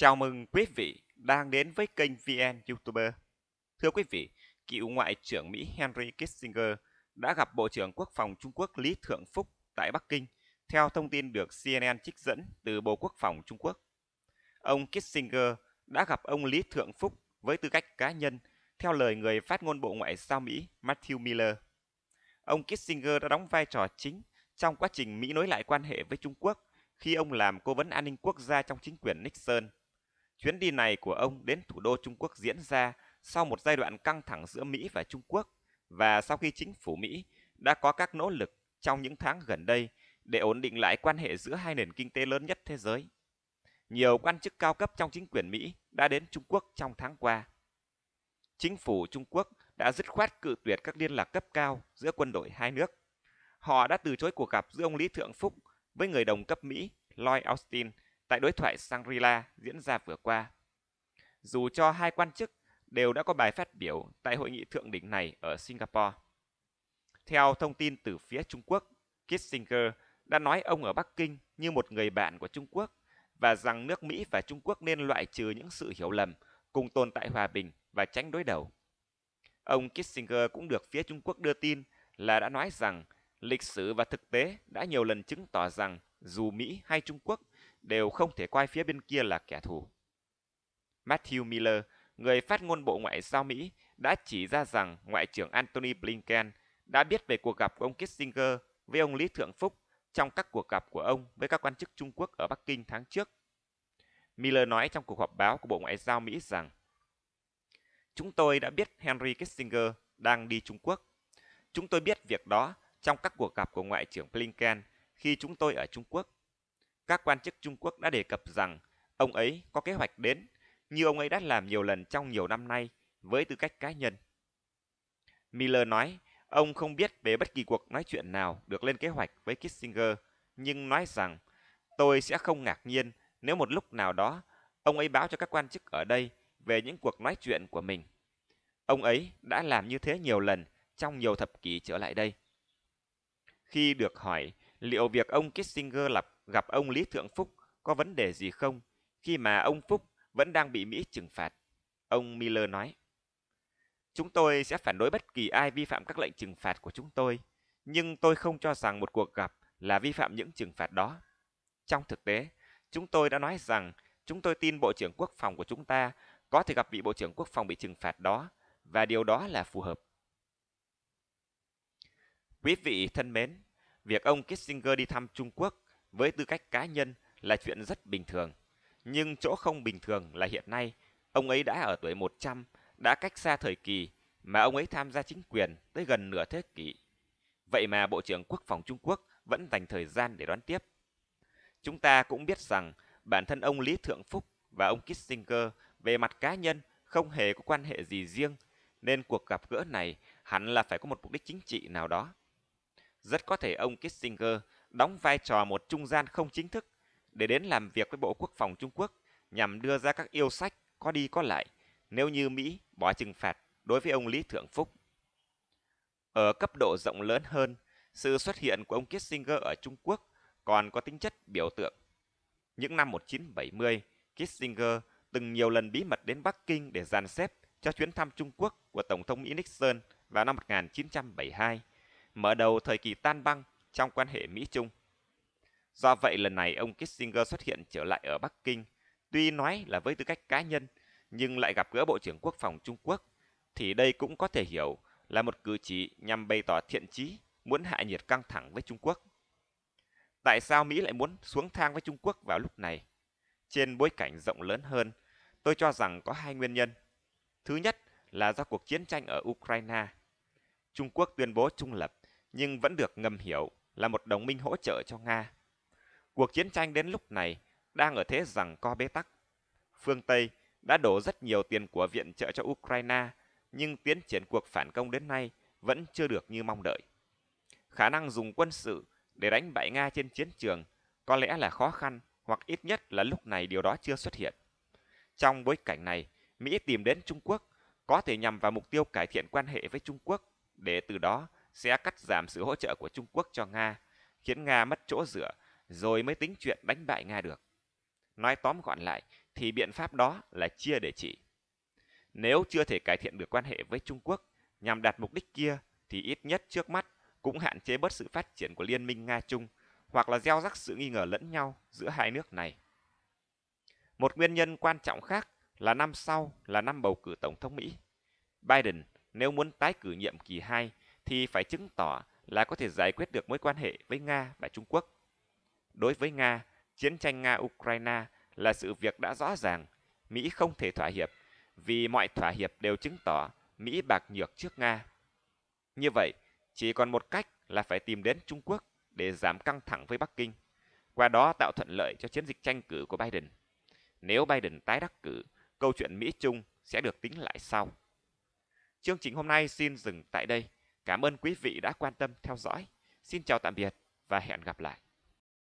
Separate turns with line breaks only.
Chào mừng quý vị đang đến với kênh VN YouTuber. Thưa quý vị, cựu Ngoại trưởng Mỹ Henry Kissinger đã gặp Bộ trưởng Quốc phòng Trung Quốc Lý Thượng Phúc tại Bắc Kinh, theo thông tin được CNN trích dẫn từ Bộ Quốc phòng Trung Quốc. Ông Kissinger đã gặp ông Lý Thượng Phúc với tư cách cá nhân, theo lời người phát ngôn Bộ Ngoại giao Mỹ Matthew Miller. Ông Kissinger đã đóng vai trò chính trong quá trình Mỹ nối lại quan hệ với Trung Quốc khi ông làm cố vấn an ninh quốc gia trong chính quyền Nixon – Chuyến đi này của ông đến thủ đô Trung Quốc diễn ra sau một giai đoạn căng thẳng giữa Mỹ và Trung Quốc và sau khi chính phủ Mỹ đã có các nỗ lực trong những tháng gần đây để ổn định lại quan hệ giữa hai nền kinh tế lớn nhất thế giới. Nhiều quan chức cao cấp trong chính quyền Mỹ đã đến Trung Quốc trong tháng qua. Chính phủ Trung Quốc đã dứt khoát cự tuyệt các liên lạc cấp cao giữa quân đội hai nước. Họ đã từ chối cuộc gặp giữa ông Lý Thượng Phúc với người đồng cấp Mỹ Lloyd Austin – tại đối thoại Shangri-La diễn ra vừa qua. Dù cho hai quan chức đều đã có bài phát biểu tại hội nghị thượng đỉnh này ở Singapore. Theo thông tin từ phía Trung Quốc, Kissinger đã nói ông ở Bắc Kinh như một người bạn của Trung Quốc và rằng nước Mỹ và Trung Quốc nên loại trừ những sự hiểu lầm, cùng tồn tại hòa bình và tránh đối đầu. Ông Kissinger cũng được phía Trung Quốc đưa tin là đã nói rằng lịch sử và thực tế đã nhiều lần chứng tỏ rằng dù Mỹ hay Trung Quốc đều không thể coi phía bên kia là kẻ thù. Matthew Miller, người phát ngôn Bộ Ngoại giao Mỹ, đã chỉ ra rằng Ngoại trưởng Antony Blinken đã biết về cuộc gặp của ông Kissinger với ông Lý Thượng Phúc trong các cuộc gặp của ông với các quan chức Trung Quốc ở Bắc Kinh tháng trước. Miller nói trong cuộc họp báo của Bộ Ngoại giao Mỹ rằng Chúng tôi đã biết Henry Kissinger đang đi Trung Quốc. Chúng tôi biết việc đó trong các cuộc gặp của Ngoại trưởng Blinken khi chúng tôi ở Trung Quốc các quan chức Trung Quốc đã đề cập rằng ông ấy có kế hoạch đến, như ông ấy đã làm nhiều lần trong nhiều năm nay với tư cách cá nhân. Miller nói ông không biết về bất kỳ cuộc nói chuyện nào được lên kế hoạch với Kissinger, nhưng nói rằng tôi sẽ không ngạc nhiên nếu một lúc nào đó ông ấy báo cho các quan chức ở đây về những cuộc nói chuyện của mình. Ông ấy đã làm như thế nhiều lần trong nhiều thập kỷ trở lại đây. Khi được hỏi liệu việc ông Kissinger lập gặp ông Lý Thượng Phúc có vấn đề gì không khi mà ông Phúc vẫn đang bị Mỹ trừng phạt. Ông Miller nói, Chúng tôi sẽ phản đối bất kỳ ai vi phạm các lệnh trừng phạt của chúng tôi, nhưng tôi không cho rằng một cuộc gặp là vi phạm những trừng phạt đó. Trong thực tế, chúng tôi đã nói rằng chúng tôi tin Bộ trưởng Quốc phòng của chúng ta có thể gặp vị Bộ trưởng Quốc phòng bị trừng phạt đó, và điều đó là phù hợp. Quý vị thân mến, việc ông Kissinger đi thăm Trung Quốc với tư cách cá nhân là chuyện rất bình thường. Nhưng chỗ không bình thường là hiện nay, ông ấy đã ở tuổi 100, đã cách xa thời kỳ mà ông ấy tham gia chính quyền tới gần nửa thế kỷ. Vậy mà Bộ trưởng Quốc phòng Trung Quốc vẫn dành thời gian để đón tiếp. Chúng ta cũng biết rằng bản thân ông Lý Thượng Phúc và ông Kissinger về mặt cá nhân không hề có quan hệ gì riêng, nên cuộc gặp gỡ này hẳn là phải có một mục đích chính trị nào đó. Rất có thể ông Kissinger đóng vai trò một trung gian không chính thức để đến làm việc với Bộ Quốc phòng Trung Quốc nhằm đưa ra các yêu sách có đi có lại nếu như Mỹ bỏ trừng phạt đối với ông Lý Thượng Phúc. Ở cấp độ rộng lớn hơn, sự xuất hiện của ông Kissinger ở Trung Quốc còn có tính chất biểu tượng. Những năm 1970, Kissinger từng nhiều lần bí mật đến Bắc Kinh để dàn xếp cho chuyến thăm Trung Quốc của Tổng thống Mỹ Nixon vào năm 1972, mở đầu thời kỳ tan băng trong quan hệ Mỹ-Trung. Do vậy lần này ông Kissinger xuất hiện trở lại ở Bắc Kinh, tuy nói là với tư cách cá nhân nhưng lại gặp gỡ Bộ trưởng Quốc phòng Trung Quốc, thì đây cũng có thể hiểu là một cử chỉ nhằm bày tỏ thiện chí muốn hạ nhiệt căng thẳng với Trung Quốc. Tại sao Mỹ lại muốn xuống thang với Trung Quốc vào lúc này? Trên bối cảnh rộng lớn hơn, tôi cho rằng có hai nguyên nhân. Thứ nhất là do cuộc chiến tranh ở Ukraine. Trung Quốc tuyên bố trung lập nhưng vẫn được ngầm hiểu là một đồng minh hỗ trợ cho Nga. Cuộc chiến tranh đến lúc này đang ở thế rằng co bế tắc. Phương Tây đã đổ rất nhiều tiền của viện trợ cho Ukraine, nhưng tiến triển cuộc phản công đến nay vẫn chưa được như mong đợi. Khả năng dùng quân sự để đánh bại Nga trên chiến trường có lẽ là khó khăn hoặc ít nhất là lúc này điều đó chưa xuất hiện. Trong bối cảnh này, Mỹ tìm đến Trung Quốc có thể nhằm vào mục tiêu cải thiện quan hệ với Trung Quốc để từ đó sẽ cắt giảm sự hỗ trợ của Trung Quốc cho Nga, khiến Nga mất chỗ dựa, rồi mới tính chuyện đánh bại Nga được. Nói tóm gọn lại, thì biện pháp đó là chia để trị. Nếu chưa thể cải thiện được quan hệ với Trung Quốc nhằm đạt mục đích kia, thì ít nhất trước mắt cũng hạn chế bớt sự phát triển của liên minh Nga-Trung hoặc là gieo rắc sự nghi ngờ lẫn nhau giữa hai nước này. Một nguyên nhân quan trọng khác là năm sau là năm bầu cử Tổng thống Mỹ. Biden nếu muốn tái cử nhiệm kỳ 2 thì phải chứng tỏ là có thể giải quyết được mối quan hệ với Nga và Trung Quốc. Đối với Nga, chiến tranh Nga-Ukraine là sự việc đã rõ ràng, Mỹ không thể thỏa hiệp vì mọi thỏa hiệp đều chứng tỏ Mỹ bạc nhược trước Nga. Như vậy, chỉ còn một cách là phải tìm đến Trung Quốc để giảm căng thẳng với Bắc Kinh, qua đó tạo thuận lợi cho chiến dịch tranh cử của Biden. Nếu Biden tái đắc cử, câu chuyện Mỹ-Trung sẽ được tính lại sau. Chương trình hôm nay xin dừng tại đây. Cảm ơn quý vị đã quan tâm theo dõi. Xin chào tạm biệt và hẹn gặp lại.